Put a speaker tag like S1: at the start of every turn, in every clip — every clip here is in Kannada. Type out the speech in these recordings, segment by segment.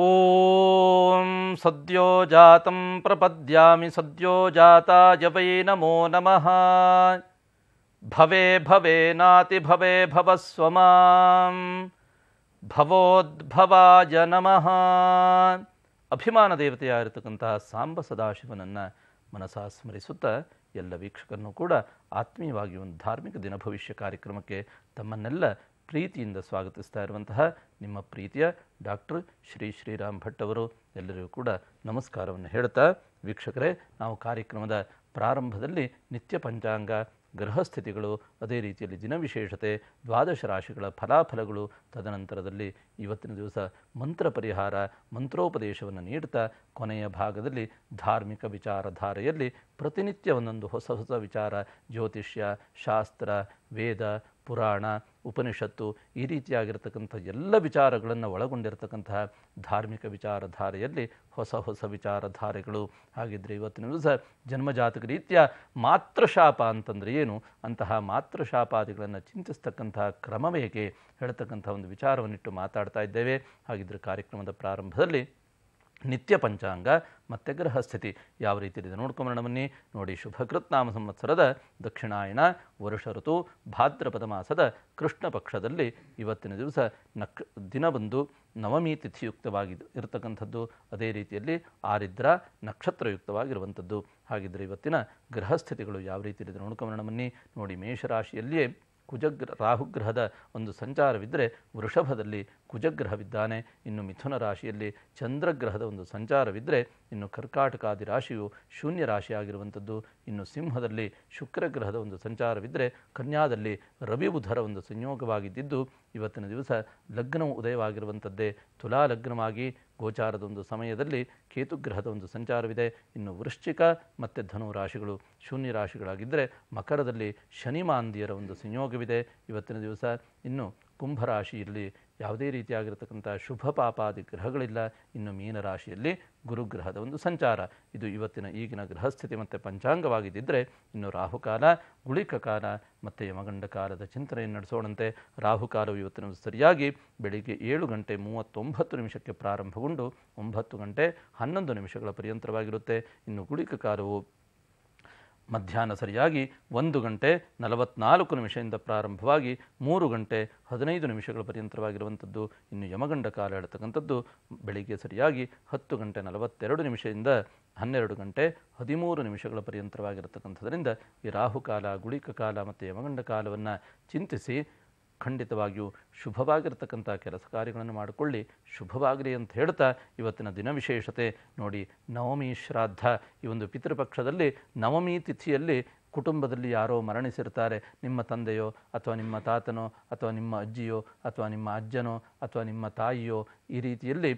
S1: ॐ सद्यो जातं प्रपद्यामि सद्यो जाता यवै नमो नमः भवे भवे नातिभवे भवस्वमां ಭವೋದ್ಭವಾಯ ನಮಃ ಅಭಿಮಾನ ದೇವತೆಯಾಗಿರತಕ್ಕಂತಹ ಸಾಂಬ ಸದಾಶಿವನನ್ನು ಮನಸಾ ಸ್ಮರಿಸುತ್ತಾ ಎಲ್ಲ ವೀಕ್ಷಕರನ್ನು ಕೂಡ ಆತ್ಮೀಯವಾಗಿ ಒಂದು ಧಾರ್ಮಿಕ ದಿನ ಭವಿಷ್ಯ ಕಾರ್ಯಕ್ರಮಕ್ಕೆ ತಮ್ಮನ್ನೆಲ್ಲ ಪ್ರೀತಿಯಿಂದ ಸ್ವಾಗತಿಸ್ತಾ ಇರುವಂತಹ ನಿಮ್ಮ ಪ್ರೀತಿಯ ಡಾಕ್ಟರ್ ಶ್ರೀ ಶ್ರೀರಾಮ್ ಭಟ್ ಅವರು ಎಲ್ಲರಿಗೂ ಕೂಡ ನಮಸ್ಕಾರವನ್ನು ಹೇಳ್ತಾ ವೀಕ್ಷಕರೇ ನಾವು ಕಾರ್ಯಕ್ರಮದ ಪ್ರಾರಂಭದಲ್ಲಿ ನಿತ್ಯ ಪಂಚಾಂಗ ಗೃಹಸ್ಥಿತಿಗಳು ಅದೇ ರೀತಿಯಲ್ಲಿ ದಿನವಿಶೇಷತೆ ದ್ವಾದಶ ರಾಶಿಗಳ ಫಲಾಫಲಗಳು ತದನಂತರದಲ್ಲಿ ಇವತ್ತಿನ ದಿವಸ ಮಂತ್ರ ಪರಿಹಾರ ಮಂತ್ರೋಪದೇಶವನ್ನು ನೀಡ್ತಾ ಕೊನೆಯ ಭಾಗದಲ್ಲಿ ಧಾರ್ಮಿಕ ವಿಚಾರಧಾರೆಯಲ್ಲಿ ಪ್ರತಿನಿತ್ಯ ಒಂದೊಂದು ಹೊಸ ಹೊಸ ವಿಚಾರ ಜ್ಯೋತಿಷ್ಯ ಶಾಸ್ತ್ರ ವೇದ ಪುರಾಣ ಉಪನಿಷತ್ತು ಈ ರೀತಿಯಾಗಿರ್ತಕ್ಕಂಥ ಎಲ್ಲ ವಿಚಾರಗಳನ್ನು ಒಳಗೊಂಡಿರತಕ್ಕಂತಹ ಧಾರ್ಮಿಕ ವಿಚಾರಧಾರೆಯಲ್ಲಿ ಹೊಸ ಹೊಸ ವಿಚಾರಧಾರೆಗಳು ಹಾಗಿದ್ದರೆ ಇವತ್ತಿನ ದಿವಸ ಜನ್ಮಜಾತಕ ರೀತಿಯ ಮಾತೃಶಾಪ ಅಂತಂದರೆ ಏನು ಅಂತಹ ಮಾತೃಶಾಪಾದಿಗಳನ್ನು ಚಿಂತಿಸ್ತಕ್ಕಂತಹ ಕ್ರಮವೇಗೆ ಹೇಳ್ತಕ್ಕಂಥ ಒಂದು ವಿಚಾರವನ್ನಿಟ್ಟು ಮಾತಾಡ್ತಾ ಇದ್ದೇವೆ ಹಾಗಿದ್ದರೆ ಕಾರ್ಯಕ್ರಮದ ಪ್ರಾರಂಭದಲ್ಲಿ ನಿತ್ಯ ಪಂಚಾಂಗ ಮತ್ತು ಗ್ರಹ ಸ್ಥಿತಿ ಯಾವ ರೀತಿ ಇದೆ ನೋಡ್ಕೊಂಬರೋಣ ಬನ್ನಿ ನೋಡಿ ನಾಮ ಸಂವತ್ಸರದ ದಕ್ಷಿಣಾಯಣ ವರುಷ ಋತು ಭಾದ್ರಪದ ಮಾಸದ ಕೃಷ್ಣ ಪಕ್ಷದಲ್ಲಿ ಇವತ್ತಿನ ದಿವಸ ನಕ್ ದಿನ ಬಂದು ನವಮಿ ತಿಥಿಯುಕ್ತವಾಗಿ ಇರತಕ್ಕಂಥದ್ದು ಅದೇ ರೀತಿಯಲ್ಲಿ ಆರಿದ್ರ ನಕ್ಷತ್ರಯುಕ್ತವಾಗಿರುವಂಥದ್ದು ಹಾಗಿದ್ದರೆ ಇವತ್ತಿನ ಗ್ರಹ ಸ್ಥಿತಿಗಳು ಯಾವ ರೀತಿ ಇದೆ ನೋಡ್ಕೊಂಬರೋಣ ಬನ್ನಿ ನೋಡಿ ಮೇಷರಾಶಿಯಲ್ಲಿಯೇ ಕುಜಗ್ರ ರಾಹುಗ್ರಹದ ಒಂದು ಸಂಚಾರವಿದ್ದರೆ ವೃಷಭದಲ್ಲಿ ಕುಜಗ್ರಹವಿದ್ದಾನೆ ಇನ್ನು ಮಿಥುನ ರಾಶಿಯಲ್ಲಿ ಚಂದ್ರಗ್ರಹದ ಒಂದು ಸಂಚಾರವಿದ್ದರೆ ಇನ್ನು ಕರ್ಕಾಟಕಾದಿ ರಾಶಿಯು ಶೂನ್ಯ ರಾಶಿಯಾಗಿರುವಂಥದ್ದು ಇನ್ನು ಸಿಂಹದಲ್ಲಿ ಶುಕ್ರಗ್ರಹದ ಒಂದು ಸಂಚಾರವಿದ್ದರೆ ಕನ್ಯಾದಲ್ಲಿ ರವಿ ಬುಧರ ಒಂದು ಸಂಯೋಗವಾಗಿದ್ದಿದ್ದು ಇವತ್ತಿನ ದಿವಸ ಲಗ್ನವು ಉದಯವಾಗಿರುವಂಥದ್ದೇ ತುಲಾ ಲಗ್ನವಾಗಿ ಗೋಚಾರದ ಒಂದು ಸಮಯದಲ್ಲಿ ಕೇತುಗ್ರಹದ ಒಂದು ಸಂಚಾರವಿದೆ ಇನ್ನು ವೃಶ್ಚಿಕ ಮತ್ತು ಧನು ರಾಶಿಗಳು ಶೂನ್ಯ ರಾಶಿಗಳಾಗಿದ್ದರೆ ಮಕರದಲ್ಲಿ ಶನಿ ಮಾಂದಿಯರ ಒಂದು ಸಂಯೋಗವಿದೆ ಇವತ್ತಿನ ದಿವಸ ಇನ್ನು ಕುಂಭರಾಶಿಯಲ್ಲಿ ಯಾವುದೇ ರೀತಿಯಾಗಿರತಕ್ಕಂಥ ಶುಭ ಪಾಪಾದಿ ಗ್ರಹಗಳಿಲ್ಲ ಇನ್ನು ಮೀನರಾಶಿಯಲ್ಲಿ ಗುರುಗ್ರಹದ ಒಂದು ಸಂಚಾರ ಇದು ಇವತ್ತಿನ ಈಗಿನ ಗೃಹಸ್ಥಿತಿ ಮತ್ತು ಪಂಚಾಂಗವಾಗಿದ್ದರೆ ಇನ್ನು ರಾಹುಕಾಲ ಗುಳಿಕ ಕಾಲ ಮತ್ತು ಯಮಗಂಡ ಕಾಲದ ಚಿಂತನೆಯನ್ನು ನಡೆಸೋಣಂತೆ ರಾಹುಕಾಲವು ಇವತ್ತಿನ ಸರಿಯಾಗಿ ಬೆಳಿಗ್ಗೆ ಏಳು ಗಂಟೆ ಮೂವತ್ತೊಂಬತ್ತು ನಿಮಿಷಕ್ಕೆ ಪ್ರಾರಂಭಗೊಂಡು ಒಂಬತ್ತು ಗಂಟೆ ಹನ್ನೊಂದು ನಿಮಿಷಗಳ ಪರ್ಯಂತರವಾಗಿರುತ್ತೆ ಇನ್ನು ಗುಳಿಕ ಕಾಲವು ಮಧ್ಯಾಹ್ನ ಸರಿಯಾಗಿ ಒಂದು ಗಂಟೆ ನಲವತ್ನಾಲ್ಕು ನಿಮಿಷದಿಂದ ಪ್ರಾರಂಭವಾಗಿ ಮೂರು ಗಂಟೆ ಹದಿನೈದು ನಿಮಿಷಗಳ ಪರ್ಯಂತವಾಗಿರುವಂಥದ್ದು ಇನ್ನು ಯಮಗಂಡ ಕಾಲ ಹೇಳ್ತಕ್ಕಂಥದ್ದು ಬೆಳಿಗ್ಗೆ ಸರಿಯಾಗಿ ಹತ್ತು ಗಂಟೆ ನಲವತ್ತೆರಡು ನಿಮಿಷದಿಂದ ಹನ್ನೆರಡು ಗಂಟೆ ಹದಿಮೂರು ನಿಮಿಷಗಳ ಪರ್ಯಂತವಾಗಿರತಕ್ಕಂಥದರಿಂದ ಈ ರಾಹುಕಾಲ ಗುಳಿಕ ಕಾಲ ಮತ್ತು ಯಮಗಂಡ ಕಾಲವನ್ನು ಚಿಂತಿಸಿ ಖಂಡಿತವಾಗಿಯೂ ಶುಭವಾಗಿರ್ತಕ್ಕಂಥ ಕೆಲಸ ಕಾರ್ಯಗಳನ್ನು ಮಾಡಿಕೊಳ್ಳಿ ಶುಭವಾಗಲಿ ಅಂತ ಹೇಳ್ತಾ ಇವತ್ತಿನ ದಿನ ವಿಶೇಷತೆ ನೋಡಿ ನವಮಿ ಶ್ರಾದ್ದ ಈ ಒಂದು ಪಿತೃಪಕ್ಷದಲ್ಲಿ ನವಮಿ ತಿಥಿಯಲ್ಲಿ ಕುಟುಂಬದಲ್ಲಿ ಯಾರೋ ಮರಣಿಸಿರ್ತಾರೆ ನಿಮ್ಮ ತಂದೆಯೋ ಅಥವಾ ನಿಮ್ಮ ತಾತನೋ ಅಥವಾ ನಿಮ್ಮ ಅಜ್ಜಿಯೋ ಅಥವಾ ನಿಮ್ಮ ಅಜ್ಜನೋ ಅಥವಾ ನಿಮ್ಮ ತಾಯಿಯೋ ಈ ರೀತಿಯಲ್ಲಿ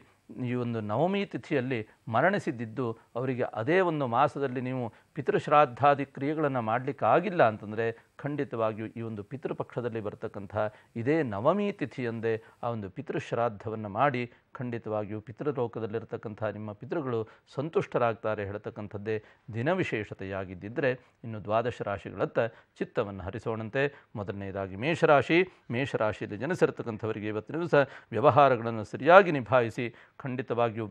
S1: ಈ ಒಂದು ನವಮಿ ತಿಥಿಯಲ್ಲಿ ಮರಣಿಸಿದ್ದಿದ್ದು ಅವರಿಗೆ ಅದೇ ಒಂದು ಮಾಸದಲ್ಲಿ ನೀವು ಪಿತೃಶ್ರಾದ್ದಾದಿ ಕ್ರಿಯೆಗಳನ್ನು ಮಾಡಲಿಕ್ಕಾಗಿಲ್ಲ ಅಂತಂದರೆ ಖಂಡಿತವಾಗಿಯೂ ಈ ಒಂದು ಪಿತೃಪಕ್ಷದಲ್ಲಿ ಬರ್ತಕ್ಕಂಥ ಇದೇ ನವಮಿ ತಿಥಿಯಂದೇ ಆ ಒಂದು ಪಿತೃಶ್ರಾದ್ದವನ್ನು ಮಾಡಿ ಖಂಡಿತವಾಗಿಯೂ ಪಿತೃಲೋಕದಲ್ಲಿರತಕ್ಕಂಥ ನಿಮ್ಮ ಪಿತೃಗಳು ಸಂತುಷ್ಟರಾಗ್ತಾರೆ ಹೇಳ್ತಕ್ಕಂಥದ್ದೇ ದಿನವಿಶೇಷತೆಯಾಗಿದ್ದಿದ್ದರೆ ಇನ್ನು ದ್ವಾದಶ ರಾಶಿಗಳತ್ತ ಚಿತ್ತವನ್ನು ಹರಿಸೋಣಂತೆ ಮೊದಲನೇದಾಗಿ ಮೇಷರಾಶಿ ಮೇಷರಾಶಿಯಲ್ಲಿ ಜನಿಸಿರ್ತಕ್ಕಂಥವರಿಗೆ ಇವತ್ತಿನ ದಿವಸ ವ್ಯವಹಾರಗಳನ್ನು ಸರಿಯಾಗಿ ನಿಭಾಯಿಸಿ ಖಂಡಿತವಾಗಿಯೂ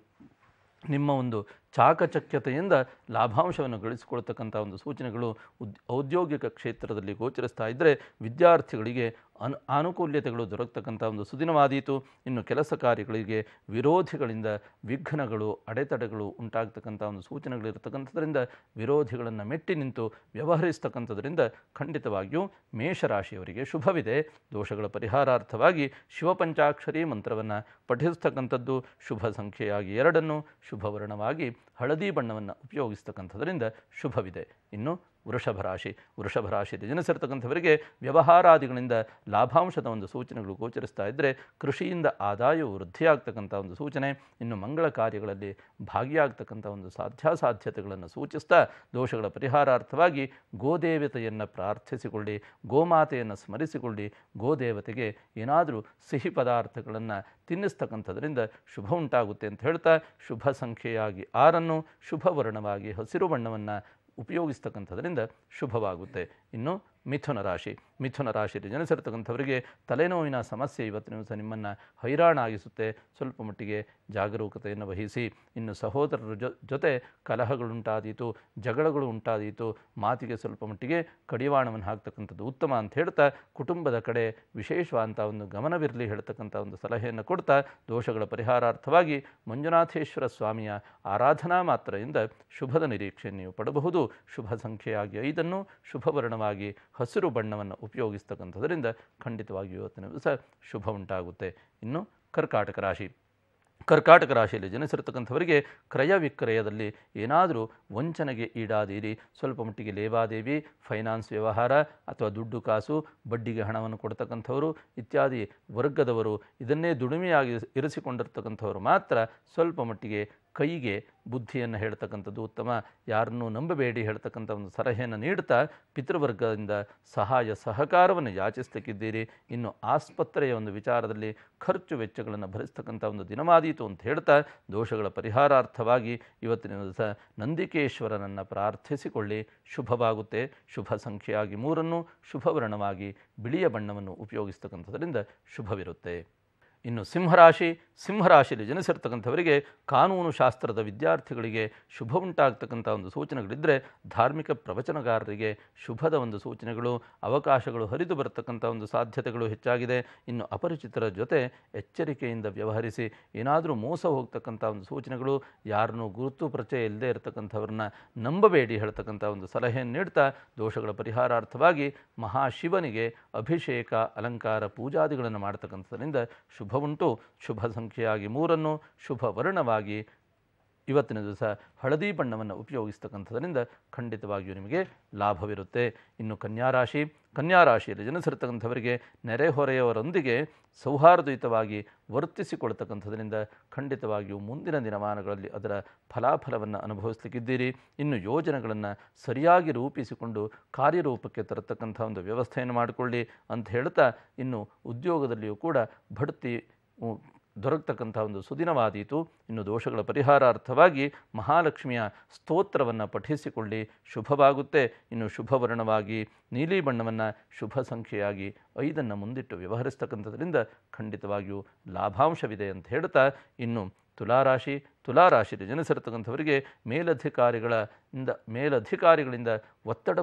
S1: ನಿಮ್ಮ ಒಂದು ಚಾಕಚಕ್ಯತೆಯಿಂದ ಲಾಭಾಂಶವನ್ನು ಗಳಿಸಿಕೊಳ್ತಕ್ಕಂಥ ಒಂದು ಸೂಚನೆಗಳು ಉದ್ ಔದ್ಯೋಗಿಕ ಕ್ಷೇತ್ರದಲ್ಲಿ ಗೋಚರಿಸ್ತಾ ಇದ್ದರೆ ವಿದ್ಯಾರ್ಥಿಗಳಿಗೆ ಅನು ಆನುಕೂಲ್ಯತೆಗಳು ದೊರಕತಕ್ಕಂಥ ಒಂದು ಸುದಿನವಾದೀತು ಇನ್ನು ಕೆಲಸ ಕಾರ್ಯಗಳಿಗೆ ವಿರೋಧಿಗಳಿಂದ ವಿಘ್ನಗಳು ಅಡೆತಡೆಗಳು ಉಂಟಾಗ್ತಕ್ಕಂಥ ಒಂದು ಸೂಚನೆಗಳಿರ್ತಕ್ಕಂಥದ್ರಿಂದ ವಿರೋಧಿಗಳನ್ನು ಮೆಟ್ಟಿ ನಿಂತು ವ್ಯವಹರಿಸ್ತಕ್ಕಂಥದ್ರಿಂದ ಖಂಡಿತವಾಗಿಯೂ ಮೇಷರಾಶಿಯವರಿಗೆ ಶುಭವಿದೆ ದೋಷಗಳ ಪರಿಹಾರಾರ್ಥವಾಗಿ ಶಿವಪಂಚಾಕ್ಷರಿ ಮಂತ್ರವನ್ನು ಪಠಿಸ್ತಕ್ಕಂಥದ್ದು ಶುಭ ಸಂಖ್ಯೆಯಾಗಿ ಎರಡನ್ನು ಶುಭವರ್ಣವಾಗಿ ಹಳದಿ ಬಣ್ಣವನ್ನು ಉಪಯೋಗಿಸ್ತಕ್ಕಂಥದ್ರಿಂದ ಶುಭವಿದೆ ಇನ್ನು ವೃಷಭ ರಾಶಿ ವೃಷಭ ರಾಶಿಯಲ್ಲಿ ವ್ಯವಹಾರಾದಿಗಳಿಂದ ಲಾಭಾಂಶದ ಒಂದು ಸೂಚನೆಗಳು ಗೋಚರಿಸ್ತಾ ಇದ್ದರೆ ಕೃಷಿಯಿಂದ ಆದಾಯವು ವೃದ್ಧಿಯಾಗ್ತಕ್ಕಂಥ ಒಂದು ಸೂಚನೆ ಇನ್ನು ಮಂಗಳ ಕಾರ್ಯಗಳಲ್ಲಿ ಭಾಗಿಯಾಗ್ತಕ್ಕಂಥ ಒಂದು ಸಾಧ್ಯಾಸಾಧ್ಯತೆಗಳನ್ನು ಸೂಚಿಸ್ತಾ ದೋಷಗಳ ಪರಿಹಾರಾರ್ಥವಾಗಿ ಗೋದೇವತೆಯನ್ನು ಪ್ರಾರ್ಥಿಸಿಕೊಳ್ಳಿ ಗೋಮಾತೆಯನ್ನು ಸ್ಮರಿಸಿಕೊಳ್ಳಿ ಗೋದೇವತೆಗೆ ಏನಾದರೂ ಸಿಹಿ ಪದಾರ್ಥಗಳನ್ನು ತಿನ್ನಿಸ್ತಕ್ಕಂಥದ್ರಿಂದ ಶುಭ ಉಂಟಾಗುತ್ತೆ ಅಂತ ಹೇಳ್ತಾ ಶುಭ ಸಂಖ್ಯೆಯಾಗಿ ಆರನ್ನು ಶುಭ ವರ್ಣವಾಗಿ ಹಸಿರು ಬಣ್ಣವನ್ನು ಉಪಯೋಗಿಸ್ತಕ್ಕಂಥದ್ರಿಂದ ಶುಭವಾಗುತ್ತೆ ಇನ್ನು ಮಿಥುನ ರಾಶಿ ಮಿಥುನ ರಾಶಿಯಲ್ಲಿ ಜನಿಸಿರ್ತಕ್ಕಂಥವರಿಗೆ ತಲೆನೋವಿನ ಸಮಸ್ಯೆ ಇವತ್ತು ದಿವಸ ನಿಮ್ಮನ್ನು ಹೈರಾಣಾಗಿಸುತ್ತೆ ಸ್ವಲ್ಪ ಮಟ್ಟಿಗೆ ಜಾಗರೂಕತೆಯನ್ನು ವಹಿಸಿ ಇನ್ನು ಸಹೋದರರ ಜೊತೆ ಕಲಹಗಳುಂಟಾದೀತು ಜಗಳಗಳು ಉಂಟಾದೀತು ಮಾತಿಗೆ ಸ್ವಲ್ಪ ಮಟ್ಟಿಗೆ ಕಡಿವಾಣವನ್ನು ಹಾಕ್ತಕ್ಕಂಥದ್ದು ಉತ್ತಮ ಅಂತ ಹೇಳ್ತಾ ಕುಟುಂಬದ ಕಡೆ ವಿಶೇಷವಾದಂಥ ಒಂದು ಗಮನವಿರಲಿ ಹೇಳ್ತಕ್ಕಂಥ ಒಂದು ಸಲಹೆಯನ್ನು ಕೊಡ್ತಾ ದೋಷಗಳ ಪರಿಹಾರಾರ್ಥವಾಗಿ ಮಂಜುನಾಥೇಶ್ವರ ಸ್ವಾಮಿಯ ಆರಾಧನಾ ಮಾತ್ರೆಯಿಂದ ಶುಭದ ನಿರೀಕ್ಷೆ ನೀವು ಪಡಬಹುದು ಶುಭ ಸಂಖ್ಯೆಯಾಗಿ ಐದನ್ನು ಶುಭವರ್ಣವಾಗಿ ಹಸಿರು ಬಣ್ಣವನ್ನು ಉಪಯೋಗಿಸ್ತಕ್ಕಂಥದ್ರಿಂದ ಖಂಡಿತವಾಗಿಯೂ ಇವತ್ತಿನ ದಿವಸ ಶುಭ ಉಂಟಾಗುತ್ತೆ ಇನ್ನು ಕರ್ಕಾಟಕ ರಾಶಿ ಕರ್ಕಾಟಕ ರಾಶಿಯಲ್ಲಿ ಜನಿಸಿರ್ತಕ್ಕಂಥವರಿಗೆ ಕ್ರಯ ವಿಕ್ರಯದಲ್ಲಿ ಏನಾದರೂ ವಂಚನೆಗೆ ಈಡಾದೀರಿ ಸ್ವಲ್ಪ ಮಟ್ಟಿಗೆ ಲೇವಾದೇವಿ ಫೈನಾನ್ಸ್ ವ್ಯವಹಾರ ಅಥವಾ ದುಡ್ಡು ಕಾಸು ಬಡ್ಡಿಗೆ ಹಣವನ್ನು ಕೊಡ್ತಕ್ಕಂಥವರು ಇತ್ಯಾದಿ ವರ್ಗದವರು ಇದನ್ನೇ ದುಡಿಮೆಯಾಗಿ ಇರಿಸಿಕೊಂಡಿರ್ತಕ್ಕಂಥವರು ಮಾತ್ರ ಸ್ವಲ್ಪ ಮಟ್ಟಿಗೆ ಕೈಗೆ ಬುದ್ಧಿಯನ್ನು ಹೇಳ್ತಕ್ಕಂಥದ್ದು ಉತ್ತಮ ಯಾರನ್ನೂ ನಂಬಬೇಡಿ ಹೇಳ್ತಕ್ಕಂಥ ಒಂದು ಸಲಹೆಯನ್ನು ನೀಡ್ತಾ ಪಿತೃವರ್ಗದಿಂದ ಸಹಾಯ ಸಹಕಾರವನ್ನು ಯಾಚಿಸ್ತಕ್ಕಿದ್ದೀರಿ ಇನ್ನು ಆಸ್ಪತ್ರೆಯ ಒಂದು ವಿಚಾರದಲ್ಲಿ ಖರ್ಚು ವೆಚ್ಚಗಳನ್ನು ಭರಿಸ್ತಕ್ಕಂಥ ಒಂದು ದಿನವಾದೀತು ಅಂತ ಹೇಳ್ತಾ ದೋಷಗಳ ಪರಿಹಾರಾರ್ಥವಾಗಿ ಇವತ್ತಿನ ದಿವಸ ನಂದಿಕೇಶ್ವರನನ್ನು ಪ್ರಾರ್ಥಿಸಿಕೊಳ್ಳಿ ಶುಭವಾಗುತ್ತೆ ಶುಭ ಸಂಖ್ಯೆಯಾಗಿ ಮೂರನ್ನು ಶುಭವರ್ಣವಾಗಿ ಬಿಳಿಯ ಬಣ್ಣವನ್ನು ಉಪಯೋಗಿಸ್ತಕ್ಕಂಥದ್ರಿಂದ ಶುಭವಿರುತ್ತೆ ಇನ್ನು ಸಿಂಹರಾಶಿ ಸಿಂಹರಾಶಿಯಲ್ಲಿ ಜನಿಸಿರ್ತಕ್ಕಂಥವರಿಗೆ ಕಾನೂನು ಶಾಸ್ತ್ರದ ವಿದ್ಯಾರ್ಥಿಗಳಿಗೆ ಶುಭ ಉಂಟಾಗ್ತಕ್ಕಂಥ ಒಂದು ಸೂಚನೆಗಳಿದ್ದರೆ ಧಾರ್ಮಿಕ ಪ್ರವಚನಗಾರರಿಗೆ ಶುಭದ ಒಂದು ಸೂಚನೆಗಳು ಅವಕಾಶಗಳು ಹರಿದು ಬರತಕ್ಕಂಥ ಒಂದು ಸಾಧ್ಯತೆಗಳು ಹೆಚ್ಚಾಗಿದೆ ಇನ್ನು ಅಪರಿಚಿತರ ಜೊತೆ ಎಚ್ಚರಿಕೆಯಿಂದ ವ್ಯವಹರಿಸಿ ಏನಾದರೂ ಮೋಸ ಹೋಗ್ತಕ್ಕಂಥ ಒಂದು ಸೂಚನೆಗಳು ಯಾರನ್ನೂ ಗುರುತು ಪರಿಚಯ ಇಲ್ಲದೆ ಇರತಕ್ಕಂಥವ್ರನ್ನ ನಂಬಬೇಡಿ ಹೇಳ್ತಕ್ಕಂಥ ಒಂದು ಸಲಹೆಯನ್ನು ನೀಡ್ತಾ ದೋಷಗಳ ಪರಿಹಾರಾರ್ಥವಾಗಿ ಮಹಾಶಿವನಿಗೆ ಅಭಿಷೇಕ ಅಲಂಕಾರ ಪೂಜಾದಿಗಳನ್ನು ಮಾಡ್ತಕ್ಕಂಥದ್ರಿಂದ ಶುಭ ಉಂಟು ಶುಭ ಸಂಖ್ಯೆಯಾಗಿ ಮೂರನ್ನು ಶುಭ ವರ್ಣವಾಗಿ ಇವತ್ತಿನ ದಿವಸ ಹಳದಿ ಬಣ್ಣವನ್ನು ಉಪಯೋಗಿಸ್ತಕ್ಕಂಥದ್ರಿಂದ ಖಂಡಿತವಾಗಿಯೂ ನಿಮಗೆ ಲಾಭವಿರುತ್ತೆ ಇನ್ನು ಕನ್ಯಾರಾಶಿ ಕನ್ಯಾರಾಶಿಯಲ್ಲಿ ಜನಿಸಿರ್ತಕ್ಕಂಥವರಿಗೆ ನೆರೆಹೊರೆಯವರೊಂದಿಗೆ ಸೌಹಾರ್ದಯುತವಾಗಿ ವರ್ತಿಸಿಕೊಳ್ತಕ್ಕಂಥದ್ರಿಂದ ಖಂಡಿತವಾಗಿಯೂ ಮುಂದಿನ ದಿನಮಾನಗಳಲ್ಲಿ ಅದರ ಫಲಾಫಲವನ್ನು ಅನುಭವಿಸಲಿಕ್ಕಿದ್ದೀರಿ ಇನ್ನು ಯೋಜನೆಗಳನ್ನು ಸರಿಯಾಗಿ ರೂಪಿಸಿಕೊಂಡು ಕಾರ್ಯರೂಪಕ್ಕೆ ತರತಕ್ಕಂಥ ಒಂದು ವ್ಯವಸ್ಥೆಯನ್ನು ಮಾಡಿಕೊಳ್ಳಿ ಅಂತ ಹೇಳ್ತಾ ಇನ್ನು ಉದ್ಯೋಗದಲ್ಲಿಯೂ ಕೂಡ ಬಡ್ತಿ ದೊರಕತಕ್ಕಂಥ ಒಂದು ಸುದಿನವಾದೀತು ಇನ್ನು ದೋಷಗಳ ಪರಿಹಾರಾರ್ಥವಾಗಿ ಮಹಾಲಕ್ಷ್ಮಿಯ ಸ್ತೋತ್ರವನ್ನು ಪಠಿಸಿಕೊಳ್ಳಿ ಶುಭವಾಗುತ್ತೆ ಇನ್ನು ಶುಭವರ್ಣವಾಗಿ ನೀಲಿ ಬಣ್ಣವನ್ನು ಶುಭ ಸಂಖ್ಯೆಯಾಗಿ ಐದನ್ನು ಮುಂದಿಟ್ಟು ವ್ಯವಹರಿಸ್ತಕ್ಕಂಥದ್ರಿಂದ ಖಂಡಿತವಾಗಿಯೂ ಲಾಭಾಂಶವಿದೆ ಅಂತ ಹೇಳ್ತಾ ಇನ್ನು ತುಲಾರಾಶಿ ತುಲಾರಾಶಿಯಲ್ಲಿ ಜನಿಸಿರತಕ್ಕಂಥವರಿಗೆ ಮೇಲಧಿಕಾರಿಗಳ ಇಂದ ಮೇಲಧಿಕಾರಿಗಳಿಂದ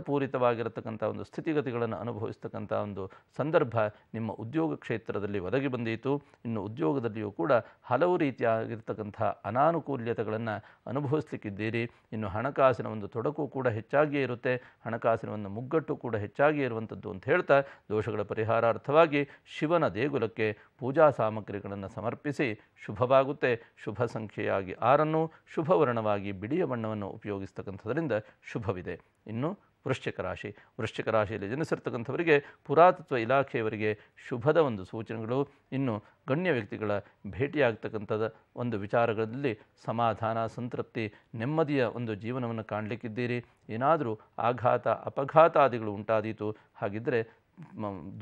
S1: ಪೂರಿತವಾಗಿರತಕ್ಕಂಥ ಒಂದು ಸ್ಥಿತಿಗತಿಗಳನ್ನು ಅನುಭವಿಸ್ತಕ್ಕಂಥ ಒಂದು ಸಂದರ್ಭ ನಿಮ್ಮ ಉದ್ಯೋಗ ಕ್ಷೇತ್ರದಲ್ಲಿ ಒದಗಿ ಬಂದಿತ್ತು ಇನ್ನು ಉದ್ಯೋಗದಲ್ಲಿಯೂ ಕೂಡ ಹಲವು ರೀತಿಯಾಗಿರ್ತಕ್ಕಂಥ ಅನಾನುಕೂಲ್ಯತೆಗಳನ್ನು ಅನುಭವಿಸ್ಲಿಕ್ಕಿದ್ದೀರಿ ಇನ್ನು ಹಣಕಾಸಿನ ಒಂದು ತೊಡಕು ಕೂಡ ಹೆಚ್ಚಾಗಿಯೇ ಇರುತ್ತೆ ಹಣಕಾಸಿನ ಒಂದು ಮುಗ್ಗಟ್ಟು ಕೂಡ ಹೆಚ್ಚಾಗಿಯೇ ಇರುವಂಥದ್ದು ಅಂತ ಹೇಳ್ತಾ ದೋಷಗಳ ಪರಿಹಾರಾರ್ಥವಾಗಿ ಶಿವನ ದೇಗುಲಕ್ಕೆ ಪೂಜಾ ಸಾಮಗ್ರಿಗಳನ್ನು ಸಮರ್ಪಿಸಿ ಶುಭವಾಗುತ್ತೆ ಶುಭ ಸಂಖ್ಯೆಯಾಗಿ ಬದಲಾಗಿ ಆರನ್ನು ಶುಭವರ್ಣವಾಗಿ ಬಿಳಿಯ ಬಣ್ಣವನ್ನು ಉಪಯೋಗಿಸ್ತಕ್ಕಂಥದ್ರಿಂದ ಶುಭವಿದೆ ಇನ್ನು ವೃಶ್ಚಿಕ ರಾಶಿ ವೃಶ್ಚಿಕ ರಾಶಿಯಲ್ಲಿ ಜನಿಸಿರ್ತಕ್ಕಂಥವರಿಗೆ ಪುರಾತತ್ವ ಇಲಾಖೆಯವರಿಗೆ ಶುಭದ ಒಂದು ಸೂಚನೆಗಳು ಇನ್ನು ಗಣ್ಯ ವ್ಯಕ್ತಿಗಳ ಭೇಟಿಯಾಗ್ತಕ್ಕಂಥದ ಒಂದು ವಿಚಾರಗಳಲ್ಲಿ ಸಮಾಧಾನ ಸಂತೃಪ್ತಿ ನೆಮ್ಮದಿಯ ಒಂದು ಜೀವನವನ್ನು ಕಾಣಲಿಕ್ಕಿದ್ದೀರಿ ಏನಾದರೂ ಆಘಾತ ಅಪಘಾತಾದಿಗಳು ಉಂಟಾದೀತು ಹಾಗಿದ್ದರೆ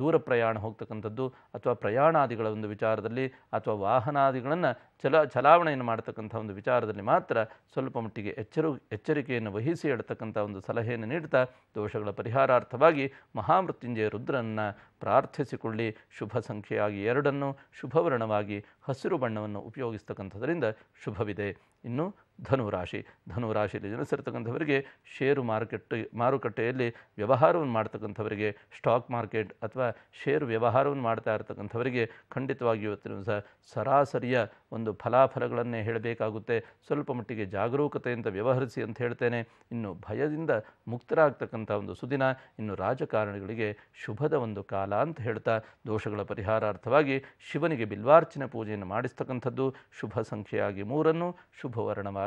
S1: ದೂರ ಪ್ರಯಾಣ ಹೋಗ್ತಕ್ಕಂಥದ್ದು ಅಥವಾ ಪ್ರಯಾಣಾದಿಗಳ ಒಂದು ವಿಚಾರದಲ್ಲಿ ಅಥವಾ ವಾಹನಾದಿಗಳನ್ನು ಚಲ ಚಲಾವಣೆಯನ್ನು ಮಾಡ್ತಕ್ಕಂಥ ಒಂದು ವಿಚಾರದಲ್ಲಿ ಮಾತ್ರ ಸ್ವಲ್ಪ ಮಟ್ಟಿಗೆ ಎಚ್ಚರು ಎಚ್ಚರಿಕೆಯನ್ನು ವಹಿಸಿ ಹೇಳ್ತಕ್ಕಂಥ ಒಂದು ಸಲಹೆಯನ್ನು ನೀಡ್ತಾ ದೋಷಗಳ ಪರಿಹಾರಾರ್ಥವಾಗಿ ಮಹಾಮೃತ್ಯುಂಜಯ ರುದ್ರನ್ನು ಪ್ರಾರ್ಥಿಸಿಕೊಳ್ಳಿ ಶುಭ ಸಂಖ್ಯೆಯಾಗಿ ಎರಡನ್ನು ಶುಭವರ್ಣವಾಗಿ ಹಸಿರು ಬಣ್ಣವನ್ನು ಉಪಯೋಗಿಸ್ತಕ್ಕಂಥದ್ರಿಂದ ಶುಭವಿದೆ ಇನ್ನು ಧನುರಾಶಿ ಧನುರಾಶಿಯಲ್ಲಿ ಜನಿಸಿರ್ತಕ್ಕಂಥವರಿಗೆ ಷೇರು ಮಾರುಕಟ್ಟೆ ಮಾರುಕಟ್ಟೆಯಲ್ಲಿ ವ್ಯವಹಾರವನ್ನು ಮಾಡ್ತಕ್ಕಂಥವರಿಗೆ ಸ್ಟಾಕ್ ಮಾರ್ಕೆಟ್ ಅಥವಾ ಷೇರು ವ್ಯವಹಾರವನ್ನು ಮಾಡ್ತಾ ಇರ್ತಕ್ಕಂಥವರಿಗೆ ಖಂಡಿತವಾಗಿ ಇವತ್ತಿನ ಸಹ ಸರಾಸರಿಯ ಒಂದು ಫಲಾಫಲಗಳನ್ನೇ ಹೇಳಬೇಕಾಗುತ್ತೆ ಸ್ವಲ್ಪ ಮಟ್ಟಿಗೆ ಜಾಗರೂಕತೆಯಿಂದ ವ್ಯವಹರಿಸಿ ಅಂತ ಹೇಳ್ತೇನೆ ಇನ್ನು ಭಯದಿಂದ ಮುಕ್ತರಾಗ್ತಕ್ಕಂಥ ಒಂದು ಸುದಿನ ಇನ್ನು ರಾಜಕಾರಣಿಗಳಿಗೆ ಶುಭದ ಒಂದು ಕಾಲ ಅಂತ ಹೇಳ್ತಾ ದೋಷಗಳ ಪರಿಹಾರಾರ್ಥವಾಗಿ ಶಿವನಿಗೆ ಬಿಲ್ವಾರ್ಚನೆ ಪೂಜೆಯನ್ನು ಮಾಡಿಸ್ತಕ್ಕಂಥದ್ದು ಶುಭ ಸಂಖ್ಯೆಯಾಗಿ ಮೂರನ್ನು ಶುಭ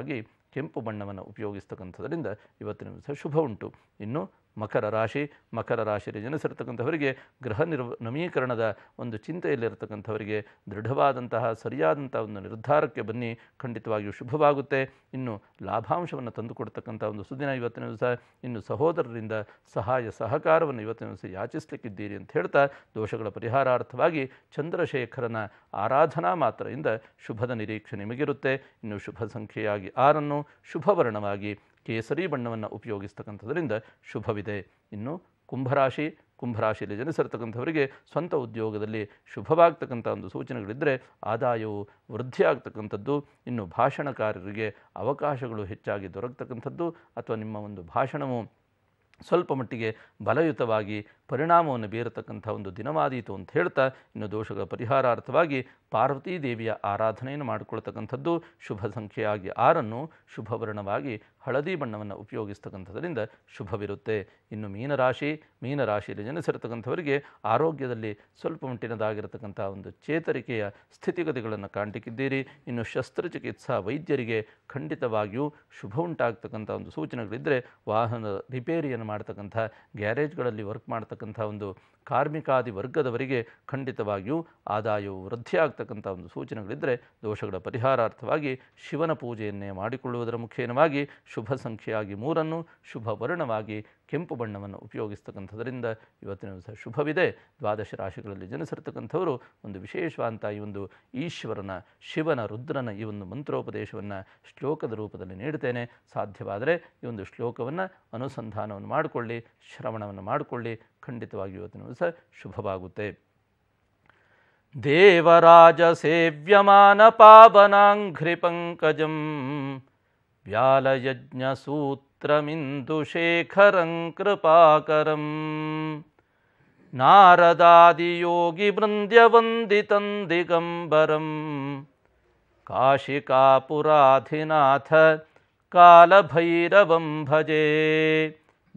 S1: ಹಾಗಾಗಿ ಕೆಂಪು ಬಣ್ಣವನ್ನು ಉಪಯೋಗಿಸ್ತಕ್ಕಂಥದ್ರಿಂದ ಇವತ್ತಿನ ದಿವಸ ಶುಭ ಉಂಟು ಇನ್ನು ಮಕರ ರಾಶಿ ಮಕರ ರಾಶಿಯಲ್ಲಿ ಜನಿಸಿರ್ತಕ್ಕಂಥವರಿಗೆ ಗೃಹ ನಿರ್ವ ನವೀಕರಣದ ಒಂದು ಚಿಂತೆಯಲ್ಲಿರತಕ್ಕಂಥವರಿಗೆ ದೃಢವಾದಂತಹ ಸರಿಯಾದಂಥ ಒಂದು ನಿರ್ಧಾರಕ್ಕೆ ಬನ್ನಿ ಖಂಡಿತವಾಗಿಯೂ ಶುಭವಾಗುತ್ತೆ ಇನ್ನು ಲಾಭಾಂಶವನ್ನು ತಂದುಕೊಡ್ತಕ್ಕಂಥ ಒಂದು ಸುದಿನ ಇವತ್ತಿನ ದಿವಸ ಇನ್ನು ಸಹೋದರರಿಂದ ಸಹಾಯ ಸಹಕಾರವನ್ನು ಇವತ್ತಿನ ದಿವಸ ಯಾಚಿಸಲಿಕ್ಕಿದ್ದೀರಿ ಅಂತ ಹೇಳ್ತಾ ದೋಷಗಳ ಪರಿಹಾರಾರ್ಥವಾಗಿ ಚಂದ್ರಶೇಖರನ ಆರಾಧನಾ ಮಾತ್ರೆಯಿಂದ ಶುಭದ ನಿರೀಕ್ಷೆ ನಿಮಗಿರುತ್ತೆ ಇನ್ನು ಶುಭ ಸಂಖ್ಯೆಯಾಗಿ ಆರನ್ನು ಶುಭವರ್ಣವಾಗಿ ಕೇಸರಿ ಬಣ್ಣವನ್ನು ಉಪಯೋಗಿಸ್ತಕ್ಕಂಥದ್ರಿಂದ ಶುಭವಿದೆ ಇನ್ನು ಕುಂಭರಾಶಿ ಕುಂಭರಾಶಿಯಲ್ಲಿ ಜನಿಸಿರ್ತಕ್ಕಂಥವರಿಗೆ ಸ್ವಂತ ಉದ್ಯೋಗದಲ್ಲಿ ಶುಭವಾಗ್ತಕ್ಕಂಥ ಒಂದು ಸೂಚನೆಗಳಿದ್ದರೆ ಆದಾಯವು ವೃದ್ಧಿಯಾಗ್ತಕ್ಕಂಥದ್ದು ಇನ್ನು ಭಾಷಣಕಾರರಿಗೆ ಅವಕಾಶಗಳು ಹೆಚ್ಚಾಗಿ ದೊರಕ್ತಕ್ಕಂಥದ್ದು ಅಥವಾ ನಿಮ್ಮ ಒಂದು ಭಾಷಣವು ಸ್ವಲ್ಪ ಮಟ್ಟಿಗೆ ಬಲಯುತವಾಗಿ ಪರಿಣಾಮವನ್ನು ಬೀರತಕ್ಕಂಥ ಒಂದು ದಿನವಾದೀತು ಅಂತ ಹೇಳ್ತಾ ಇನ್ನು ದೋಷಗಳ ಪರಿಹಾರಾರ್ಥವಾಗಿ ಪಾರ್ವತೀ ದೇವಿಯ ಆರಾಧನೆಯನ್ನು ಮಾಡಿಕೊಳ್ತಕ್ಕಂಥದ್ದು ಶುಭ ಸಂಖ್ಯೆಯಾಗಿ ಆರನ್ನು ಶುಭವರ್ಣವಾಗಿ ಹಳದಿ ಬಣ್ಣವನ್ನು ಉಪಯೋಗಿಸ್ತಕ್ಕಂಥದ್ರಿಂದ ಶುಭವಿರುತ್ತೆ ಇನ್ನು ಮೀನರಾಶಿ ಮೀನರಾಶಿಯಲ್ಲಿ ಜನಿಸಿರ್ತಕ್ಕಂಥವರಿಗೆ ಆರೋಗ್ಯದಲ್ಲಿ ಸ್ವಲ್ಪ ಮುಂಟಿನದಾಗಿರತಕ್ಕಂಥ ಒಂದು ಚೇತರಿಕೆಯ ಸ್ಥಿತಿಗತಿಗಳನ್ನು ಕಾಣ್ತಿಕ್ಕಿದ್ದೀರಿ ಇನ್ನು ಶಸ್ತ್ರಚಿಕಿತ್ಸಾ ವೈದ್ಯರಿಗೆ ಖಂಡಿತವಾಗಿಯೂ ಶುಭ ಉಂಟಾಗ್ತಕ್ಕಂಥ ಒಂದು ಸೂಚನೆಗಳಿದ್ದರೆ ವಾಹನದ ರಿಪೇರಿಯನ್ನು ಮಾಡ್ತಕ್ಕಂಥ ಗ್ಯಾರೇಜ್ಗಳಲ್ಲಿ ವರ್ಕ್ ಮಾಡ್ತಕ್ಕಂಥ ಇರತಕ್ಕಂಥ ಒಂದು ಕಾರ್ಮಿಕಾದಿ ವರ್ಗದವರಿಗೆ ಖಂಡಿತವಾಗಿಯೂ ಆದಾಯವು ವೃದ್ಧಿಯಾಗ್ತಕ್ಕಂಥ ಒಂದು ಸೂಚನೆಗಳಿದ್ದರೆ ದೋಷಗಳ ಪರಿಹಾರಾರ್ಥವಾಗಿ ಶಿವನ ಪೂಜೆಯನ್ನೇ ಮಾಡಿಕೊಳ್ಳುವುದರ ಮುಖೇನವಾಗಿ ಶುಭ ಸಂಖ್ಯೆಯಾಗಿ ಮೂರನ್ನು ಶುಭ ವರ್ಣವಾಗಿ ಕೆಂಪು ಬಣ್ಣವನ್ನು ಉಪಯೋಗಿಸ್ತಕ್ಕಂಥದ್ರಿಂದ ಇವತ್ತಿನ ದಿವಸ ಶುಭವಿದೆ ದ್ವಾದಶ ರಾಶಿಗಳಲ್ಲಿ ಜನಿಸಿರ್ತಕ್ಕಂಥವರು ಒಂದು ವಿಶೇಷವಾದಂಥ ಈ ಒಂದು ಈಶ್ವರನ ಶಿವನ ರುದ್ರನ ಈ ಒಂದು ಮಂತ್ರೋಪದೇಶವನ್ನು ಶ್ಲೋಕದ ರೂಪದಲ್ಲಿ ನೀಡುತ್ತೇನೆ ಸಾಧ್ಯವಾದರೆ ಈ ಒಂದು ಶ್ಲೋಕವನ್ನು ಅನುಸಂಧಾನವನ್ನು ಮಾಡಿಕೊಳ್ಳಿ ಶ್ರವಣವನ್ನು ಮಾಡಿಕೊಳ್ಳಿ ಖಂಡಿತವಾಗಿ ಇವತ್ತಿನ ಸ ಶುಭವಾಗುತ್ತೆ ದೇವರಾಜ ಸೇವ್ಯಮಾನ ಪಾವನಾಂಘ್ರಿ ಪಂಕಜಂ ವ್ಯಾಲಯಜ್ಞ ಸೂತ್ರಮಿಂದು ಶೇಖರಂ ಕೃಪಾಕರಂ नारदादियोगि वृन्द्यवन्दितं दिगम्बरं काशिकापुराधिनाथ कालभैरवं भजे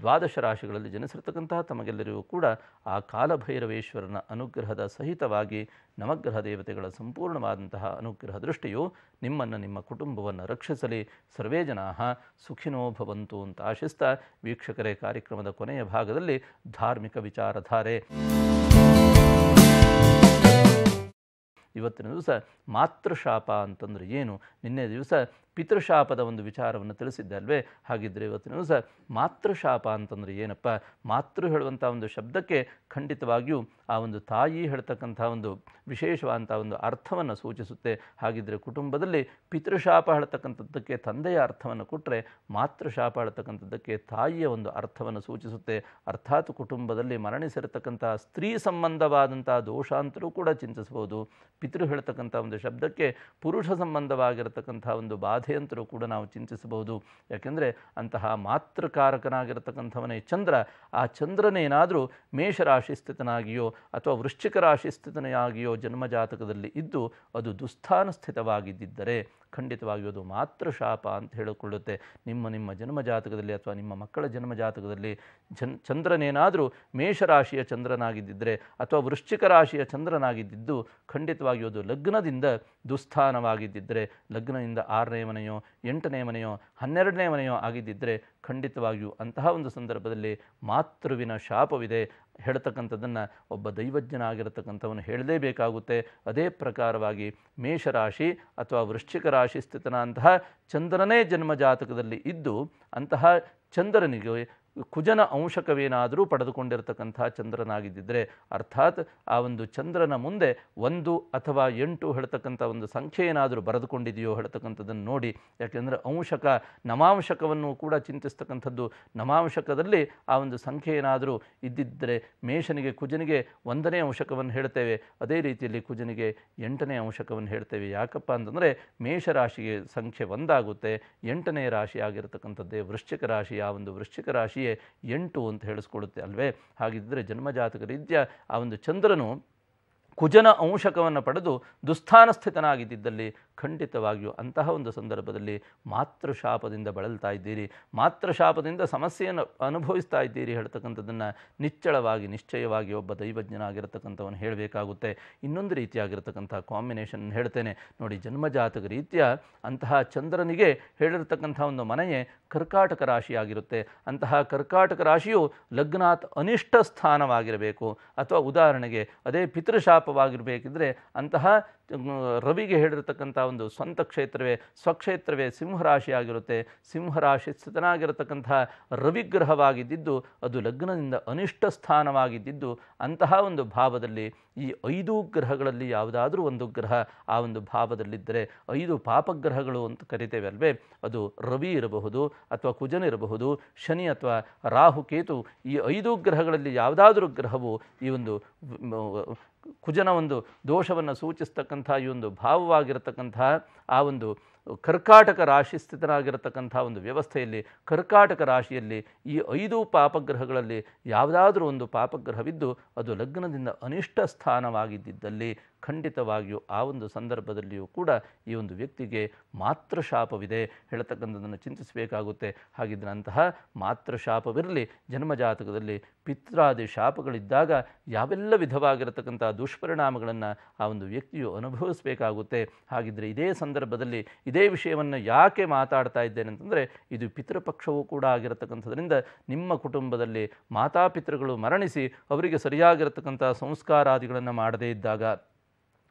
S1: ದ್ವಾದಶ ರಾಶಿಗಳಲ್ಲಿ ಜನಿಸಿರ್ತಕ್ಕಂತಹ ತಮಗೆಲ್ಲರಿಗೂ ಕೂಡ ಆ ಕಾಲಭೈರವೇಶ್ವರನ ಅನುಗ್ರಹದ ಸಹಿತವಾಗಿ ನವಗ್ರಹ ದೇವತೆಗಳ ಸಂಪೂರ್ಣವಾದಂತಹ ಅನುಗ್ರಹ ದೃಷ್ಟಿಯು ನಿಮ್ಮನ್ನು ನಿಮ್ಮ ಕುಟುಂಬವನ್ನು ರಕ್ಷಿಸಲಿ ಸರ್ವೇ ಜನಾ ಸುಖಿನೋ ಭವಂತು ಅಂತ ಆಶಿಸ್ತಾ ವೀಕ್ಷಕರೇ ಕಾರ್ಯಕ್ರಮದ ಕೊನೆಯ ಭಾಗದಲ್ಲಿ ಧಾರ್ಮಿಕ ವಿಚಾರಧಾರೆ ಇವತ್ತಿನ ದಿವಸ ಮಾತೃಶಾಪ ಅಂತಂದರೆ ಏನು ನಿನ್ನೆ ದಿವಸ ಪಿತೃಶಾಪದ ಒಂದು ವಿಚಾರವನ್ನು ತಿಳಿಸಿದ್ದೆ ಅಲ್ವೇ ಹಾಗಿದ್ದರೆ ಇವತ್ತಿನ ದಿವಸ ಮಾತೃಶಾಪ ಅಂತಂದರೆ ಏನಪ್ಪ ಮಾತೃ ಹೇಳುವಂಥ ಒಂದು ಶಬ್ದಕ್ಕೆ ಖಂಡಿತವಾಗಿಯೂ ಆ ಒಂದು ತಾಯಿ ಹೇಳ್ತಕ್ಕಂಥ ಒಂದು ವಿಶೇಷವಾದಂಥ ಒಂದು ಅರ್ಥವನ್ನು ಸೂಚಿಸುತ್ತೆ ಹಾಗಿದ್ದರೆ ಕುಟುಂಬದಲ್ಲಿ ಪಿತೃಶಾಪ ಹೇಳ್ತಕ್ಕಂಥದ್ದಕ್ಕೆ ತಂದೆಯ ಅರ್ಥವನ್ನು ಕೊಟ್ಟರೆ ಮಾತೃಶಾಪ ಹೇಳ್ತಕ್ಕಂಥದ್ದಕ್ಕೆ ತಾಯಿಯ ಒಂದು ಅರ್ಥವನ್ನು ಸೂಚಿಸುತ್ತೆ ಅರ್ಥಾತ್ ಕುಟುಂಬದಲ್ಲಿ ಮರಣಿಸಿರತಕ್ಕಂಥ ಸ್ತ್ರೀ ಸಂಬಂಧವಾದಂಥ ದೋಷ ಅಂತಲೂ ಕೂಡ ಚಿಂತಿಸಬಹುದು ಪಿತೃ ಹೇಳ್ತಕ್ಕಂಥ ಒಂದು ಶಬ್ದಕ್ಕೆ ಪುರುಷ ಸಂಬಂಧವಾಗಿರತಕ್ಕಂಥ ಒಂದು ಬಾಧೆ ಕಥೆ ಕೂಡ ನಾವು ಚಿಂತಿಸಬಹುದು ಯಾಕೆಂದರೆ ಅಂತಹ ಮಾತೃಕಾರಕನಾಗಿರತಕ್ಕಂಥವನೇ ಚಂದ್ರ ಆ ಚಂದ್ರನೇನಾದರೂ ಮೇಷರಾಶಿ ಸ್ಥಿತನಾಗಿಯೋ ಅಥವಾ ವೃಶ್ಚಿಕ ರಾಶಿ ಸ್ಥಿತನಾಗಿಯೋ ಜನ್ಮಜಾತಕದಲ್ಲಿ ಇದ್ದು ಅದು ದುಸ್ಥಾನ ಸ್ಥಿತವಾಗಿದ್ದರೆ ಖಂಡಿತವಾಗಿಯೂ ಅದು ಮಾತ್ರ ಶಾಪ ಅಂತ ಹೇಳಿಕೊಳ್ಳುತ್ತೆ ನಿಮ್ಮ ನಿಮ್ಮ ಜನ್ಮಜಾತಕದಲ್ಲಿ ಅಥವಾ ನಿಮ್ಮ ಮಕ್ಕಳ ಜನ್ಮಜಾತಕದಲ್ಲಿ ಜನ್ ಚಂದ್ರನೇನಾದರೂ ಮೇಷರಾಶಿಯ ಚಂದ್ರನಾಗಿದ್ದರೆ ಅಥವಾ ವೃಶ್ಚಿಕ ರಾಶಿಯ ಚಂದ್ರನಾಗಿದ್ದಿದ್ದು ಖಂಡಿತವಾಗಿಯೂ ಅದು ಲಗ್ನದಿಂದ ದುಸ್ಥಾನವಾಗಿದ್ದಿದ್ದರೆ ಲಗ್ನದಿಂದ ಆರನೇ ಮನೆಯೋ ಎಂಟನೇ ಮನೆಯೋ ಹನ್ನೆರಡನೇ ಮನೆಯೋ ಆಗಿದ್ದಿದ್ದರೆ ಖಂಡಿತವಾಗಿಯೂ ಅಂತಹ ಒಂದು ಸಂದರ್ಭದಲ್ಲಿ ಮಾತೃವಿನ ಶಾಪವಿದೆ ಹೇಳ್ತಕ್ಕಂಥದ್ದನ್ನು ಒಬ್ಬ ದೈವಜ್ಞನಾಗಿರತಕ್ಕಂಥವನು ಹೇಳಲೇಬೇಕಾಗುತ್ತೆ ಅದೇ ಪ್ರಕಾರವಾಗಿ ಮೇಷರಾಶಿ ಅಥವಾ ವೃಶ್ಚಿಕ ರಾಶಿ ಸ್ಥಿತನ ಅಂತಹ ಚಂದ್ರನೇ ಜನ್ಮಜಾತಕದಲ್ಲಿ ಇದ್ದು ಅಂತಹ ಚಂದ್ರನಿಗೆ ಕುಜನ ಅಂಶಕವೇನಾದರೂ ಪಡೆದುಕೊಂಡಿರತಕ್ಕಂಥ ಚಂದ್ರನಾಗಿದ್ದರೆ ಅರ್ಥಾತ್ ಆ ಒಂದು ಚಂದ್ರನ ಮುಂದೆ ಒಂದು ಅಥವಾ ಎಂಟು ಹೇಳ್ತಕ್ಕಂಥ ಒಂದು ಸಂಖ್ಯೆ ಏನಾದರೂ ಬರೆದುಕೊಂಡಿದೆಯೋ ಹೇಳ್ತಕ್ಕಂಥದ್ದನ್ನು ನೋಡಿ ಯಾಕೆಂದರೆ ಅಂಶಕ ನಮಾಂಶಕವನ್ನು ಕೂಡ ಚಿಂತಿಸ್ತಕ್ಕಂಥದ್ದು ನಮಾಂಶಕದಲ್ಲಿ ಆ ಒಂದು ಸಂಖ್ಯೆ ಏನಾದರೂ ಇದ್ದಿದ್ದರೆ ಮೇಷನಿಗೆ ಕುಜನಿಗೆ ಒಂದನೇ ಅಂಶಕವನ್ನು ಹೇಳ್ತೇವೆ ಅದೇ ರೀತಿಯಲ್ಲಿ ಕುಜನಿಗೆ ಎಂಟನೇ ಅಂಶಕವನ್ನು ಹೇಳ್ತೇವೆ ಯಾಕಪ್ಪ ಅಂತಂದರೆ ಮೇಷರಾಶಿಗೆ ಸಂಖ್ಯೆ ಒಂದಾಗುತ್ತೆ ಎಂಟನೇ ರಾಶಿ ಆಗಿರತಕ್ಕಂಥದ್ದೇ ವೃಶ್ಚಿಕ ರಾಶಿ ಆ ಒಂದು ವೃಶ್ಚಿಕ ರಾಶಿ ಎಂಟು ಅಂತ ಹೇಳಿಸ್ಕೊಳ್ಳುತ್ತೆ ಅಲ್ವೇ ಹಾಗಿದ್ದರೆ ಜನ್ಮಜಾತಕ ರೀತ್ಯ ಆ ಒಂದು ಚಂದ್ರನು ಕುಜನ ಅಂಶಕವನ್ನು ಪಡೆದು ದುಸ್ಥಾನ ಖಂಡಿತವಾಗಿಯೂ ಅಂತಹ ಒಂದು ಸಂದರ್ಭದಲ್ಲಿ ಮಾತೃಶಾಪದಿಂದ ಬಳಲ್ತಾ ಇದ್ದೀರಿ ಮಾತೃಶಾಪದಿಂದ ಸಮಸ್ಯೆಯನ್ನು ಅನುಭವಿಸ್ತಾ ಇದ್ದೀರಿ ಹೇಳ್ತಕ್ಕಂಥದ್ದನ್ನು ನಿಚ್ಚಳವಾಗಿ ನಿಶ್ಚಯವಾಗಿ ಒಬ್ಬ ದೈವಜ್ಞನಾಗಿರತಕ್ಕಂಥವನು ಹೇಳಬೇಕಾಗುತ್ತೆ ಇನ್ನೊಂದು ರೀತಿಯಾಗಿರತಕ್ಕಂಥ ಕಾಂಬಿನೇಷನ್ ಹೇಳ್ತೇನೆ ನೋಡಿ ಜನ್ಮಜಾತಕ ರೀತಿಯ ಅಂತಹ ಚಂದ್ರನಿಗೆ ಹೇಳಿರತಕ್ಕಂಥ ಒಂದು ಮನೆಯೇ ಕರ್ಕಾಟಕ ರಾಶಿಯಾಗಿರುತ್ತೆ ಅಂತಹ ಕರ್ಕಾಟಕ ರಾಶಿಯು ಲಗ್ನಾತ್ ಅನಿಷ್ಟ ಸ್ಥಾನವಾಗಿರಬೇಕು ಅಥವಾ ಉದಾಹರಣೆಗೆ ಅದೇ ಪಿತೃಶಾಪ ಪ್ರತಾಪವಾಗಿರಬೇಕಿದ್ರೆ ಅಂತಹ ರವಿಗೆ ಹೇಳಿರತಕ್ಕಂಥ ಒಂದು ಸ್ವಂತ ಕ್ಷೇತ್ರವೇ ಸ್ವಕ್ಷೇತ್ರವೇ ಸಿಂಹರಾಶಿಯಾಗಿರುತ್ತೆ ಸಿಂಹರಾಶಿ ಸ್ಥಿತನಾಗಿರತಕ್ಕಂಥ ರವಿಗ್ರಹವಾಗಿದ್ದು ಅದು ಲಗ್ನದಿಂದ ಅನಿಷ್ಟ ಸ್ಥಾನವಾಗಿದ್ದು ಅಂತಹ ಒಂದು ಭಾವದಲ್ಲಿ ಈ ಐದು ಗ್ರಹಗಳಲ್ಲಿ ಯಾವುದಾದ್ರೂ ಒಂದು ಗ್ರಹ ಆ ಒಂದು ಭಾವದಲ್ಲಿದ್ದರೆ ಐದು ಪಾಪಗ್ರಹಗಳು ಅಂತ ಕರಿತೇವೆ ಅಲ್ವೇ ಅದು ರವಿ ಇರಬಹುದು ಅಥವಾ ಇರಬಹುದು ಶನಿ ಅಥವಾ ರಾಹುಕೇತು ಈ ಐದು ಗ್ರಹಗಳಲ್ಲಿ ಯಾವುದಾದ್ರೂ ಗ್ರಹವು ಈ ಒಂದು ಕುಜನ ಒಂದು ದೋಷವನ್ನು ಸೂಚಿಸ್ತಕ್ಕಂಥ ಈ ಒಂದು ಭಾವವಾಗಿರತಕ್ಕಂತಹ ಆ ಒಂದು ಕರ್ಕಾಟಕ ರಾಶಿ ಸ್ಥಿತನಾಗಿರತಕ್ಕಂಥ ಒಂದು ವ್ಯವಸ್ಥೆಯಲ್ಲಿ ಕರ್ಕಾಟಕ ರಾಶಿಯಲ್ಲಿ ಈ ಐದು ಪಾಪಗ್ರಹಗಳಲ್ಲಿ ಯಾವುದಾದ್ರೂ ಒಂದು ಪಾಪಗ್ರಹವಿದ್ದು ಅದು ಲಗ್ನದಿಂದ ಅನಿಷ್ಟ ಸ್ಥಾನವಾಗಿದ್ದಲ್ಲಿ ಖಂಡಿತವಾಗಿಯೂ ಆ ಒಂದು ಸಂದರ್ಭದಲ್ಲಿಯೂ ಕೂಡ ಈ ಒಂದು ವ್ಯಕ್ತಿಗೆ ಮಾತೃಶಾಪವಿದೆ ಹೇಳತಕ್ಕಂಥದ್ದನ್ನು ಚಿಂತಿಸಬೇಕಾಗುತ್ತೆ ಹಾಗಿದ್ದರೆ ಅಂತಹ ಮಾತೃಶಾಪವಿರಲಿ ಜನ್ಮಜಾತಕದಲ್ಲಿ ಪಿತ್ರಾದಿ ಶಾಪಗಳಿದ್ದಾಗ ಯಾವೆಲ್ಲ ವಿಧವಾಗಿರತಕ್ಕಂಥ ದುಷ್ಪರಿಣಾಮಗಳನ್ನು ಆ ಒಂದು ವ್ಯಕ್ತಿಯು ಅನುಭವಿಸಬೇಕಾಗುತ್ತೆ ಹಾಗಿದ್ದರೆ ಇದೇ ಸಂದರ್ಭದಲ್ಲಿ ಇದೇ ವಿಷಯವನ್ನು ಯಾಕೆ ಮಾತಾಡ್ತಾ ಇದ್ದೇನೆ ಅಂತಂದರೆ ಇದು ಪಿತೃಪಕ್ಷವೂ ಕೂಡ ಆಗಿರತಕ್ಕಂಥದ್ರಿಂದ ನಿಮ್ಮ ಕುಟುಂಬದಲ್ಲಿ ಮಾತಾಪಿತೃಗಳು ಮರಣಿಸಿ ಅವರಿಗೆ ಸರಿಯಾಗಿರತಕ್ಕಂಥ ಸಂಸ್ಕಾರಾದಿಗಳನ್ನು ಮಾಡದೇ ಇದ್ದಾಗ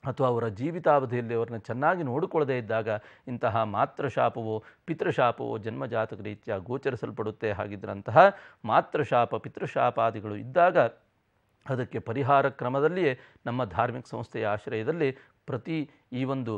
S1: ಅಥವಾ ಅವರ ಜೀವಿತಾವಧಿಯಲ್ಲಿ ಅವರನ್ನ ಚೆನ್ನಾಗಿ ನೋಡಿಕೊಳ್ಳದೇ ಇದ್ದಾಗ ಇಂತಹ ಮಾತೃಶಾಪವೋ ಪಿತೃಶಾಪವೋ ಜನ್ಮಜಾತಕ ರೀತಿಯ ಗೋಚರಿಸಲ್ಪಡುತ್ತೆ ಹಾಗಿದ್ದರಂತಹ ಮಾತೃಶಾಪ ಪಿತೃಶಾಪಾದಿಗಳು ಇದ್ದಾಗ ಅದಕ್ಕೆ ಪರಿಹಾರ ಕ್ರಮದಲ್ಲಿಯೇ ನಮ್ಮ ಧಾರ್ಮಿಕ ಸಂಸ್ಥೆಯ ಆಶ್ರಯದಲ್ಲಿ ಪ್ರತಿ ಈ ಒಂದು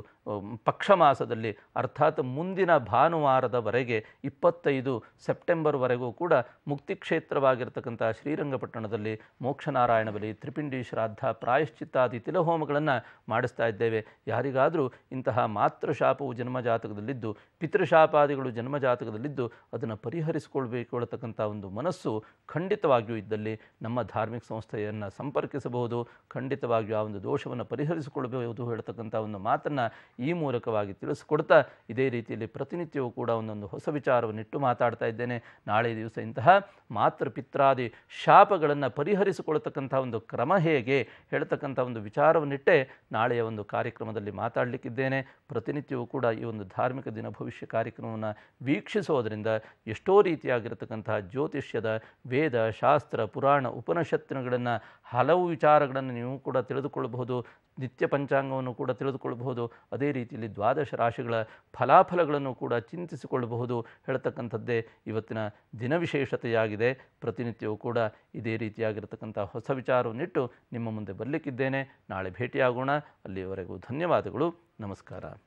S1: ಪಕ್ಷ ಮಾಸದಲ್ಲಿ ಅರ್ಥಾತ್ ಮುಂದಿನ ಭಾನುವಾರದವರೆಗೆ ಇಪ್ಪತ್ತೈದು ಸೆಪ್ಟೆಂಬರ್ವರೆಗೂ ಕೂಡ ಮುಕ್ತಿ ಕ್ಷೇತ್ರವಾಗಿರ್ತಕ್ಕಂಥ ಶ್ರೀರಂಗಪಟ್ಟಣದಲ್ಲಿ ಮೋಕ್ಷನಾರಾಯಣ ಬಲಿ ತ್ರಿಪಿಂಡಿ ಶ್ರಾದ್ದ ಪ್ರಾಯಶ್ಚಿತ್ತಾದಿ ತಿಲಹೋಮಗಳನ್ನು ಮಾಡಿಸ್ತಾ ಇದ್ದೇವೆ ಯಾರಿಗಾದರೂ ಇಂತಹ ಮಾತೃಶಾಪವು ಜನ್ಮಜಾತಕದಲ್ಲಿದ್ದು ಪಿತೃಶಾಪಾದಿಗಳು ಜನ್ಮಜಾತಕದಲ್ಲಿದ್ದು ಅದನ್ನು ಪರಿಹರಿಸಿಕೊಳ್ಬೇಕುಳ್ತಕ್ಕಂಥ ಒಂದು ಮನಸ್ಸು ಖಂಡಿತವಾಗಿಯೂ ಇದ್ದಲ್ಲಿ ನಮ್ಮ ಧಾರ್ಮಿಕ ಸಂಸ್ಥೆಯನ್ನು ಸಂಪರ್ಕಿಸಬಹುದು ಖಂಡಿತವಾಗಿಯೂ ಆ ಒಂದು ದೋಷವನ್ನು ಪರಿಹರಿಸಿಕೊಳ್ಬಹುದು ಹೇಳ್ತಕ್ಕಂಥ ಒಂದು ಮಾತನ್ನು ಈ ಮೂಲಕವಾಗಿ ತಿಳಿಸ್ಕೊಡ್ತಾ ಇದೇ ರೀತಿಯಲ್ಲಿ ಪ್ರತಿನಿತ್ಯವೂ ಕೂಡ ಒಂದೊಂದು ಹೊಸ ವಿಚಾರವನ್ನಿಟ್ಟು ಮಾತಾಡ್ತಾ ಇದ್ದೇನೆ ನಾಳೆ ದಿವಸ ಇಂತಹ ಮಾತೃಪಿತ್ರಾದಿ ಶಾಪಗಳನ್ನು ಪರಿಹರಿಸಿಕೊಳ್ಳತಕ್ಕಂಥ ಒಂದು ಕ್ರಮ ಹೇಗೆ ಹೇಳ್ತಕ್ಕಂಥ ಒಂದು ವಿಚಾರವನ್ನಿಟ್ಟೆ ನಾಳೆಯ ಒಂದು ಕಾರ್ಯಕ್ರಮದಲ್ಲಿ ಮಾತಾಡಲಿಕ್ಕಿದ್ದೇನೆ ಪ್ರತಿನಿತ್ಯವೂ ಕೂಡ ಈ ಒಂದು ಧಾರ್ಮಿಕ ದಿನ ಭವಿಷ್ಯ ಕಾರ್ಯಕ್ರಮವನ್ನು ವೀಕ್ಷಿಸೋದರಿಂದ ಎಷ್ಟೋ ರೀತಿಯಾಗಿರತಕ್ಕಂತಹ ಜ್ಯೋತಿಷ್ಯದ ವೇದ ಶಾಸ್ತ್ರ ಪುರಾಣ ಉಪನಿಷತ್ತಿನಗಳನ್ನು ಹಲವು ವಿಚಾರಗಳನ್ನು ನೀವು ಕೂಡ ತಿಳಿದುಕೊಳ್ಳಬಹುದು ನಿತ್ಯ ಪಂಚಾಂಗವನ್ನು ಕೂಡ ತಿಳಿದುಕೊಳ್ಳಬಹುದು ಅದೇ ರೀತಿಯಲ್ಲಿ ದ್ವಾದಶ ರಾಶಿಗಳ ಫಲಾಫಲಗಳನ್ನು ಕೂಡ ಚಿಂತಿಸಿಕೊಳ್ಳಬಹುದು ಹೇಳ್ತಕ್ಕಂಥದ್ದೇ ಇವತ್ತಿನ ದಿನವಿಶೇಷತೆಯಾಗಿದೆ ಪ್ರತಿನಿತ್ಯವೂ ಕೂಡ ಇದೇ ರೀತಿಯಾಗಿರತಕ್ಕಂಥ ಹೊಸ ವಿಚಾರವನ್ನಿಟ್ಟು ನಿಮ್ಮ ಮುಂದೆ ಬರಲಿಕ್ಕಿದ್ದೇನೆ ನಾಳೆ ಭೇಟಿಯಾಗೋಣ ಅಲ್ಲಿಯವರೆಗೂ ಧನ್ಯವಾದಗಳು ನಮಸ್ಕಾರ